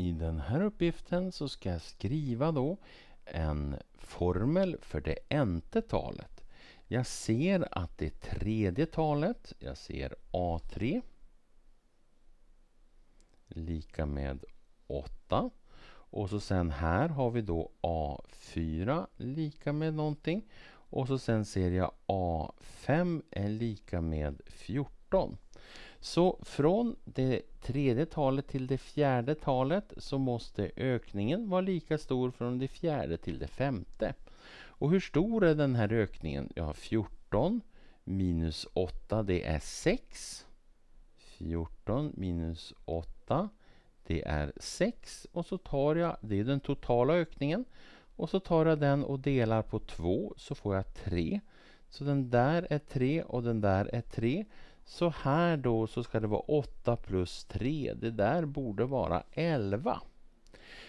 i den här uppgiften så ska jag skriva då en formel för det ente talet. Jag ser att det tredje talet, jag ser A3 lika med 8. Och så sen här har vi då A4 lika med någonting. Och så sen ser jag A5 är lika med 14. Så från det tredje talet till det fjärde talet så måste ökningen vara lika stor från det fjärde till det femte. Och hur stor är den här ökningen? Jag har 14 minus 8 det är 6. 14 minus 8 det är 6 och så tar jag, det är den totala ökningen, och så tar jag den och delar på 2 så får jag 3. Så den där är 3 och den där är 3. Så här då så ska det vara 8 plus 3. Det där borde vara 11.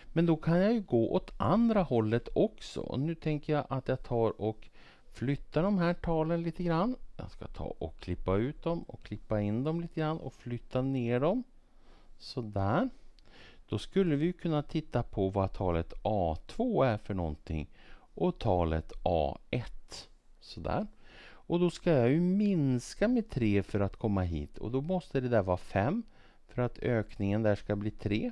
Men då kan jag ju gå åt andra hållet också. Och nu tänker jag att jag tar och flyttar de här talen lite grann. Jag ska ta och klippa ut dem och klippa in dem lite grann och flytta ner dem. Sådär. Då skulle vi kunna titta på vad talet A2 är för någonting och talet A1. Sådär. Och då ska jag ju minska med 3 för att komma hit och då måste det där vara 5 för att ökningen där ska bli 3.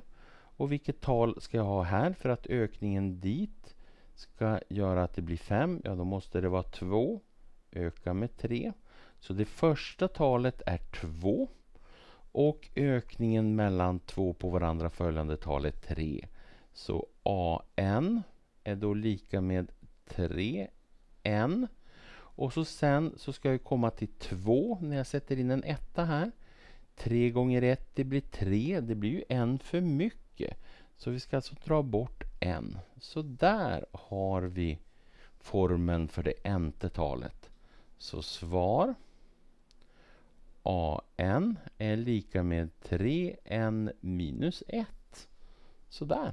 Och vilket tal ska jag ha här för att ökningen dit ska göra att det blir 5? Ja, då måste det vara 2. Öka med 3. Så det första talet är 2 och ökningen mellan två på varandra följande tal är 3. Så AN är då lika med 3N. Och så sen så ska jag komma till 2 när jag sätter in en etta här. 3 gånger 1 det blir 3, det blir ju en för mycket. Så vi ska alltså dra bort en. Så där har vi formeln för det nte talet. Så svar AN är lika med 3N minus 1. Sådär.